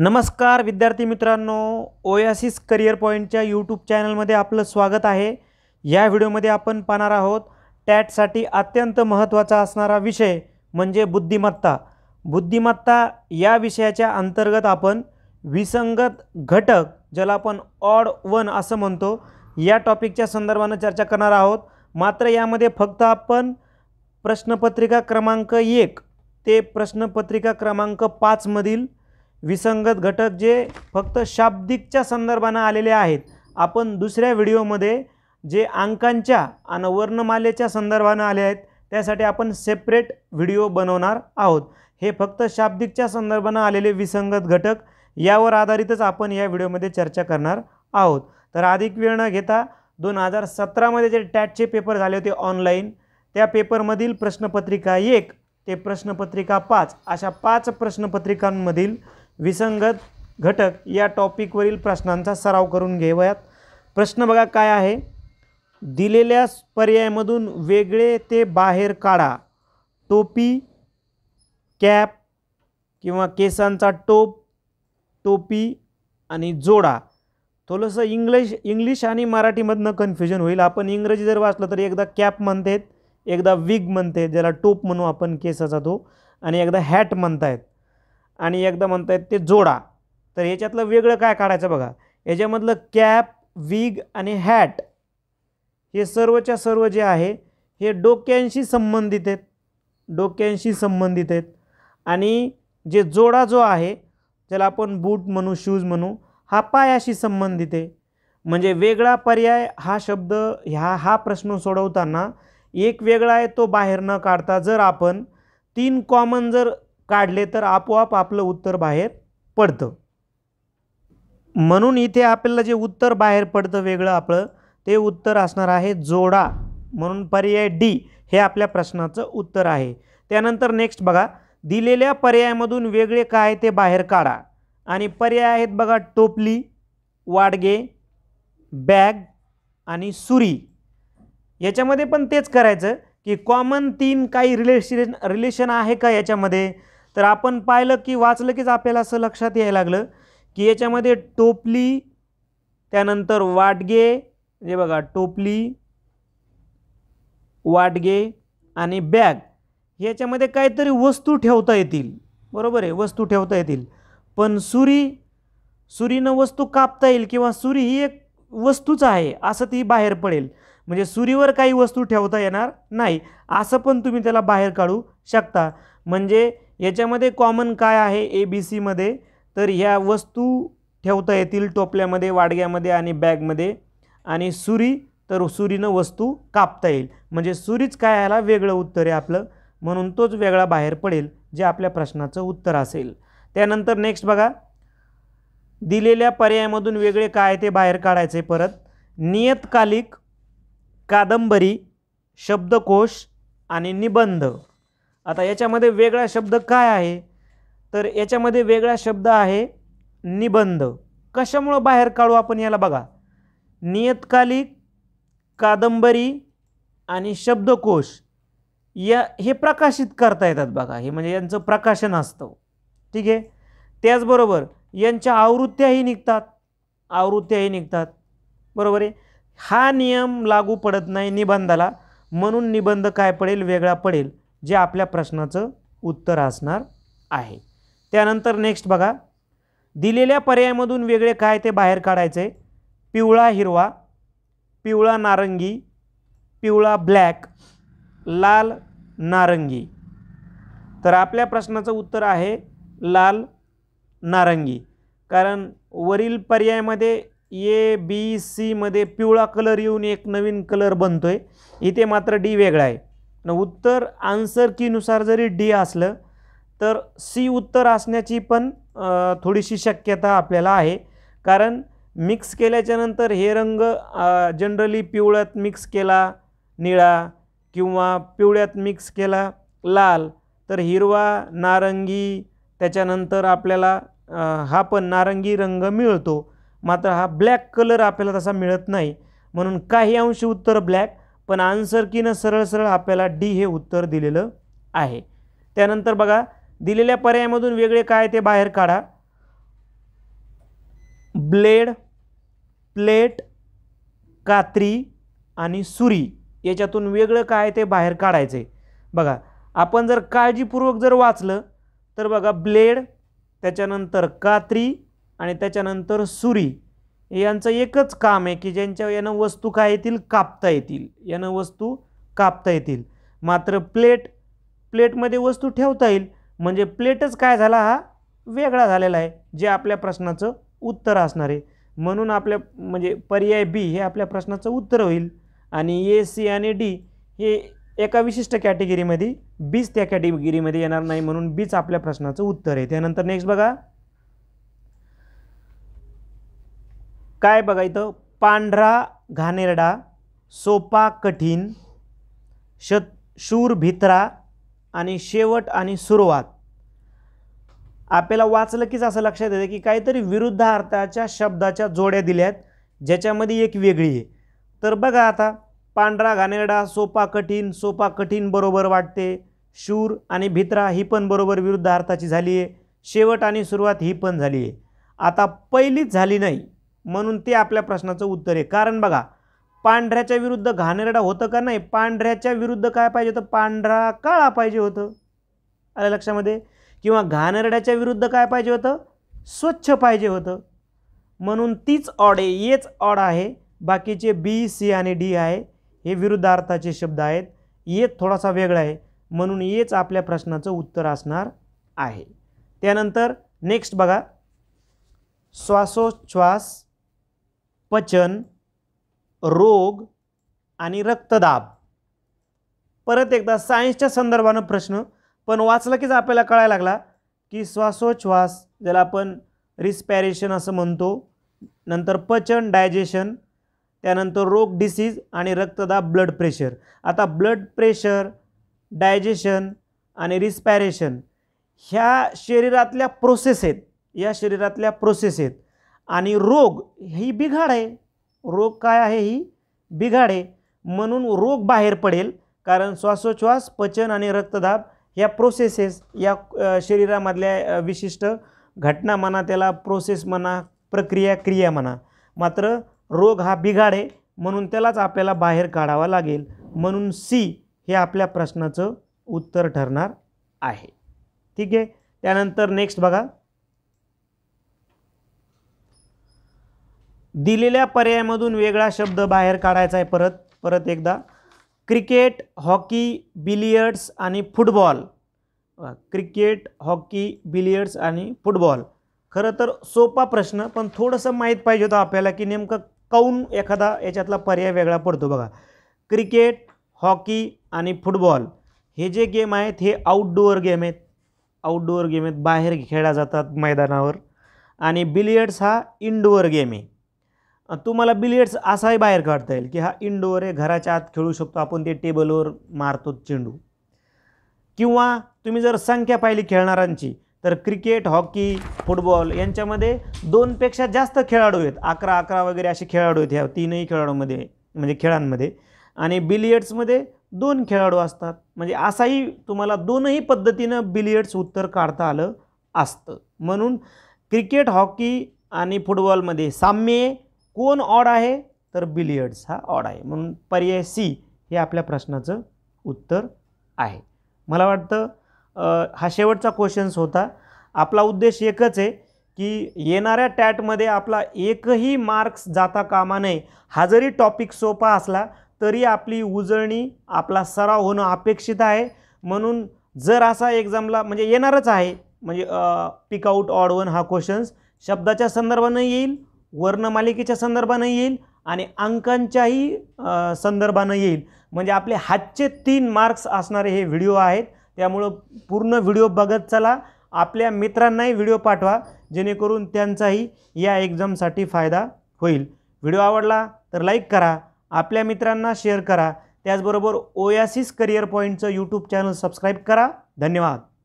नमस्कार विद्यार्थी मित्रांनो ओयासिस करिअर पॉईंटच्या यूट्यूब चॅनलमध्ये आपलं स्वागत आहे या व्हिडिओमध्ये आपण पाहणार आहोत टॅटसाठी अत्यंत महत्त्वाचा असणारा विषय म्हणजे बुद्धिमत्ता बुद्धिमत्ता या विषयाच्या अंतर्गत आपण विसंगत घटक ज्याला आपण ऑड वन असं म्हणतो या टॉपिकच्या संदर्भानं चर्चा करणार आहोत मात्र यामध्ये फक्त आपण प्रश्नपत्रिका क्रमांक एक ते प्रश्नपत्रिका क्रमांक पाचमधील विसंगत घटक जे फक्त शाब्दिकच्या संदर्भानं आलेले आहेत आपण दुसऱ्या व्हिडिओमध्ये जे अंकांच्या आणि वर्णमालेच्या संदर्भानं आले आहेत त्यासाठी आपण सेपरेट व्हिडिओ बनवणार आहोत हे फक्त शाब्दिकच्या संदर्भानं आलेले विसंगत घटक यावर आधारितच आपण या व्हिडिओमध्ये चर्चा करणार आहोत तर अधिक वेळ न घेता दोन हजार सतरामध्ये जे टॅटचे पेपर झाले होते ऑनलाईन त्या पेपरमधील प्रश्नपत्रिका एक ते प्रश्नपत्रिका पाच अशा पाच प्रश्नपत्रिकांमधील विसंगत घटक या टॉपिकवरील प्रश्नांचा सराव करून घेऊयात प्रश्न बघा काय आहे दिलेल्या पर्यायामधून वेगळे ते बाहेर काढा टोपी कॅप किंवा केसांचा टोप टोपी आणि जोडा थोडंसं इंग्लिश इंग्लिश आणि मराठीमधनं कन्फ्युजन होईल आपण इंग्रजी जर वाचलं तर एकदा कॅप म्हणतात एकदा विग म्हणते ज्याला टोप म्हणू आपण केसाचा तो आणि एकदा हॅट म्हणतायत आणि एकदा आहेत ते जोडा तर याच्यातलं वेगळं काय काढायचं बघा याच्यामधलं कॅप विग आणि हॅट हे सर्वच्या सर्व जे आहे हे डोक्यांशी संबंधित आहेत डोक्यांशी संबंधित आहेत आणि जे जोडा जो आहे ज्याला आपण बूट म्हणू शूज म्हणू हा पायाशी संबंधित आहे म्हणजे वेगळा पर्याय हा शब्द ह्या हा प्रश्न सोडवताना एक वेगळा आहे तो बाहेर न काढता जर आपण तीन कॉमन जर काढले तर आपोआप आपलं उत्तर बाहेर पडतं म्हणून इथे आपल्याला जे उत्तर बाहेर पडतं वेगळं आपलं ते उत्तर असणार आहे जोडा म्हणून पर्याय डी हे आपल्या प्रश्नाचं उत्तर आहे त्यानंतर नेक्स्ट बघा दिलेल्या पर्यायामधून वेगळे काय ते बाहेर काढा आणि पर्याय आहेत बघा टोपली वाडगे बॅग आणि सुरी याच्यामध्ये पण तेच करायचं की कॉमन तीन काही रिलेशन रिलेशन आहे का याच्यामध्ये तर आपण पाहिलं की वाचलं कीच आपल्याला असं लक्षात यायला लागलं की याच्यामध्ये टोपली त्यानंतर वाटगे म्हणजे बघा टोपली वाटगे आणि बॅग याच्यामध्ये काहीतरी वस्तू ठेवता येतील बरोबर आहे वस्तू ठेवता येतील पण सुरी सुरीनं वस्तू कापता येईल किंवा सुरी ही एक वस्तूच आहे असं ती बाहेर पडेल म्हणजे सुरीवर काही वस्तू ठेवता येणार नाही असं पण तुम्ही त्याला बाहेर काढू शकता म्हणजे याच्यामध्ये कॉमन काय आहे ए बी सीमध्ये तर ह्या वस्तू ठेवता येतील टोपल्यामध्ये वाडग्यामध्ये आणि बॅगमध्ये आणि सुरी तर सुरीनं वस्तू कापता येईल म्हणजे सुरीच काय याला वेगळं उत्तर आहे आपलं म्हणून तोच वेगळा बाहेर पडेल जे आपल्या प्रश्नाचं उत्तर असेल त्यानंतर नेक्स्ट बघा दिलेल्या पर्यायामधून वेगळे काय ते बाहेर काढायचे परत नियतकालिक कादंबरी शब्दकोश आणि निबंध आता याच्यामध्ये वेगळा शब्द काय आहे तर याच्यामध्ये वेगळा शब्द आहे निबंध कशामुळं बाहेर काढू आपण याला बघा नियतकालिक कादंबरी आणि शब्दकोश या हे प्रकाशित करता येतात बघा हे म्हणजे यांचं प्रकाशन असतं ठीक आहे त्याचबरोबर यांच्या आवृत्त्याही निघतात आवृत्त्याही निघतात बरोबर आहे हा नियम लागू पडत नाही निबंधाला म्हणून निबंध काय पडेल वेगळा पडेल जे आपल्या प्रश्नाचं उत्तर असणार आहे त्यानंतर नेक्स्ट बघा दिलेल्या पर्यायामधून वेगळे काय ते बाहेर काढायचे पिवळा हिरवा पिवळा नारंगी पिवळा ब्लॅक लाल नारंगी तर आपल्या प्रश्नाचं उत्तर आहे लाल नारंगी कारण वरील पर्यायामध्ये ए बी सीमध्ये पिवळा कलर येऊन एक नवीन कलर बनतो आहे इथे मात्र डी वेगळा आहे न उत्तर आन्सर कीनुसार जरी डी असलं तर सी उत्तर असण्याची पण थोडीशी शक्यता आपल्याला आहे कारण मिक्स केल्याच्यानंतर हे रंग जनरली पिवळ्यात मिक्स केला निळा किंवा पिवळ्यात मिक्स केला लाल तर हिरवा नारंगी त्याच्यानंतर आपल्याला हा पण नारंगी रंग मिळतो मात्र हा ब्लॅक कलर आपल्याला तसा मिळत नाही म्हणून काही अंश उत्तर ब्लॅक पण आन्सर न सरळ सरळ आपल्याला डी हे उत्तर दिलेलं आहे त्यानंतर बघा दिलेल्या पर्यायामधून वेगळे काय ते बाहेर काढा ब्लेड प्लेट कात्री आणि सुरी याच्यातून वेगळं काय ते बाहेर काढायचे बघा आपण जर काळजीपूर्वक जर वाचलं तर बघा ब्लेड त्याच्यानंतर कात्री आणि त्याच्यानंतर सुरी यांचं एकच काम आहे की ज्यांच्या यानं वस्तू काय येतील कापता येतील यानं वस्तू कापता येतील मात्र प्लेट प्लेटमध्ये वस्तू ठेवता येईल म्हणजे प्लेटच काय झाला हा वेगळा झालेला आहे जे आपल्या प्रश्नाचं उत्तर असणार आहे म्हणून आपल्या म्हणजे पर्याय बी हे आपल्या प्रश्नाचं उत्तर होईल आणि ए सी आणि डी हे एका विशिष्ट कॅटेगरीमध्ये बीच त्या कॅटेगिरीमध्ये येणार नाही म्हणून बीच आपल्या प्रश्नाचं उत्तर आहे त्यानंतर नेक्स्ट बघा काय बघा इथं पांढरा घाणेरडा सोपा कठीण शत शूर भित्रा आणि शेवट आणि सुरुवात आपल्याला वाचलं कीच असं लक्षात येतं की काहीतरी विरुद्ध अर्थाच्या शब्दाच्या जोड्या दिल्या आहेत ज्याच्यामध्ये एक वेगळी आहे तर बघा आता पांढरा घाणेरडा सोपा कठीण सोपा कठीण बरोबर वाटते शूर आणि भित्रा ही पण बरोबर विरुद्ध अर्थाची झाली आहे शेवट आणि सुरुवात ही पण झाली आहे आता पहिलीच झाली नाही म्हणून ते आपल्या प्रश्नाचं उत्तर आहे कारण बघा पांढऱ्याच्या विरुद्ध घाणेरडा होतं का नाही पांढऱ्याच्या विरुद्ध काय पाहिजे होतं पांढरा काळा पाहिजे होतं आलं लक्षामध्ये किंवा घाणेरड्याच्या विरुद्ध काय पाहिजे होतं स्वच्छ पाहिजे होतं म्हणून तीच ऑड आहे हेच ऑड आहे बाकीचे बी सी आणि डी आहे हे विरुद्धार्थाचे शब्द आहेत येत थोडासा वेगळा आहे म्हणून हेच आपल्या प्रश्नाचं उत्तर असणार आहे त्यानंतर नेक्स्ट बघा श्वासोच्छ्वास पचन रोग आणि रक्तदाब परत एकदा सायन्सच्या संदर्भानं प्रश्न पण वाचला कीच आपल्याला कळायला लागला की श्वासोच्छ्वास ज्याला आपण रिस्पॅरेशन असं म्हणतो नंतर पचन डायजेशन त्यानंतर रोग डिसीज आणि रक्तदाब ब्लड प्रेशर आता ब्लड प्रेशर डायजेशन आणि रिस्पॅरेशन ह्या शरीरातल्या प्रोसेस आहेत या शरीरातल्या प्रोसेस आहेत आणि रोग ही बिघाड आहे रोग काय आहे ही बिघाड आहे म्हणून रोग बाहेर पडेल कारण श्वासोच्छ्वास पचन आणि रक्तदाब या प्रोसेसेस या शरीरामधल्या विशिष्ट घटना म्हणा त्याला प्रोसेस म्हणा प्रक्रिया क्रिया म्हणा मात्र रोग हा बिघाड आहे म्हणून त्यालाच आपल्याला बाहेर काढावा लागेल म्हणून सी हे आपल्या प्रश्नाचं उत्तर ठरणार आहे ठीक आहे त्यानंतर नेक्स्ट बघा दिलेल्या पर्यायामधून वेगळा शब्द बाहेर काढायचा आहे परत परत एकदा क्रिकेट हॉकी बिलियर्ड्स आणि फुटबॉल क्रिकेट हॉकी बिलियर्ड्स आणि फुटबॉल खरं तर सोपा प्रश्न पण थोडंसं माहीत पाहिजे होतं आपल्याला की नेमकं काऊन एखादा याच्यातला पर्याय वेगळा पडतो बघा क्रिकेट हॉकी आणि फुटबॉल हे जे गेम आहेत हे आउटडोअर गेम आहेत आउटडोअर गेम आहेत बाहेर खेळल्या जातात मैदानावर आणि बिलियर्ड्स हा इनडोअर गेम आहे तुम्हाला बिलियर्ड्स असाही बाहेर काढता येईल की हा इनडोअर आहे घराच्या आत खेळू शकतो आपण ते टेबलवर मारतो चेंडू किंवा तुम्ही जर संख्या पाहिली खेळणाऱ्यांची तर क्रिकेट हॉकी फुटबॉल यांच्यामध्ये दोनपेक्षा जास्त खेळाडू आहेत अकरा अकरा वगैरे असे खेळाडू आहेत ह्या तीनही खेळाडूमध्ये म्हणजे खेळांमध्ये आणि बिलियर्ड्समध्ये दोन खेळाडू असतात म्हणजे असाही तुम्हाला दोनही पद्धतीनं बिलियर्ड्स उत्तर काढता आलं असतं म्हणून क्रिकेट हॉकी आणि फुटबॉलमध्ये साम्य कोण ऑड आहे तर बिलियर्ड्स हा ऑड आहे म्हणून पर्याय सी हे आपल्या प्रश्नाचं उत्तर आहे मला वाटतं हा शेवटचा क्वेश्चन्स होता आपला उद्देश एकच आहे की येणाऱ्या टॅटमध्ये आपला एकही मार्क्स जाता कामा नये हा जरी टॉपिक सोपा असला तरी आपली उजळणी आपला सराव होणं अपेक्षित आहे म्हणून जर असा एक्झामला म्हणजे येणारच आहे म्हणजे पिकआउट ऑड वन हा क्वेश्चन्स शब्दाच्या संदर्भानं येईल वर्णमालिकेच्या संदर्भानं येईल आणि अंकांच्याही संदर्भानं येईल म्हणजे आपले हातचे तीन मार्क्स असणारे हे व्हिडिओ आहेत त्यामुळं पूर्ण व्हिडिओ बघत चला आपल्या मित्रांनाही व्हिडिओ पाठवा जेणेकरून त्यांचाही या एक्झामसाठी फायदा होईल व्हिडिओ आवडला तर लाईक करा आपल्या मित्रांना शेअर करा त्याचबरोबर ओयासिस करिअर पॉईंटचं यूट्यूब चॅनल सबस्क्राईब करा धन्यवाद